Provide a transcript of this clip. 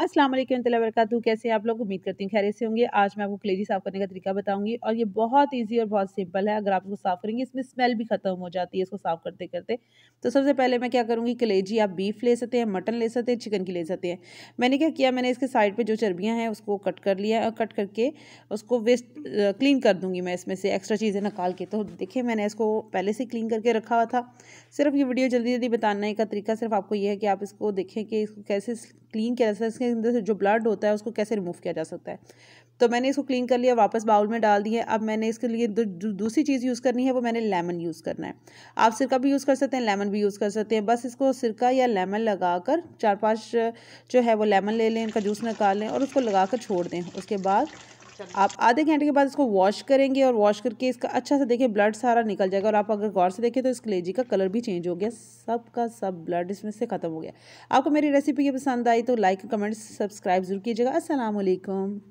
अस्सलाम वालेकुम कैसे आप लोग उम्मीद करती हूँ खैर से होंगे आज मैं आपको कलेजी साफ़ करने का तरीका बताऊंगी और ये बहुत इजी और बहुत सिंपल है अगर आप इसको साफ़ करेंगे इसमें स्मेल भी ख़त्म हो जाती है इसको साफ़ करते करते तो सबसे पहले मैं क्या करूँगी कलेजी आप बीफ ले सकते हैं मटन ले सकते हैं चिकन की ले सकते हैं मैंने क्या किया मैंने इसके साइड पर जो चर्बियाँ हैं उसको कट कर लिया और कट करके उसको वेस्ट क्लीन कर दूँगी मैं इसमें से एक्स्ट्रा चीज़ें निकाल के तो देखिए मैंने इसको पहले से क्लीन करके रखा हुआ था सिर्फ ये वीडियो जल्दी जल्दी बताने का तरीका सिर्फ आपको यह है कि आप इसको देखें कि इसको कैसे क्लीन किया जा सकता है इसके अंदर से जो ब्लड होता है उसको कैसे रिमूव किया जा सकता है तो मैंने इसको क्लीन कर लिया वापस बाउल में डाल दिए अब मैंने इसके लिए दूसरी चीज़ यूज़ करनी है वो मैंने लेमन यूज़ करना है आप सिरका भी यूज़ कर सकते हैं लेमन भी यूज़ कर सकते हैं बस इसको सिरका या लेमन लगा कर चार पाँच जो है वो लेमन ले लें इनका जूस निकाल लें और उसको लगा कर छोड़ दें उसके बाद आप आधे घंटे के बाद इसको वॉश करेंगे और वॉश करके इसका अच्छा से देखिए ब्लड सारा निकल जाएगा और आप अगर गौर से देखें तो इस कलेजी का कलर भी चेंज हो गया सब का सब ब्लड इसमें से ख़त्म हो गया आपको मेरी रेसिपी ये पसंद आई तो लाइक कमेंट सब्सक्राइब जरूर कीजिएगा असलकुम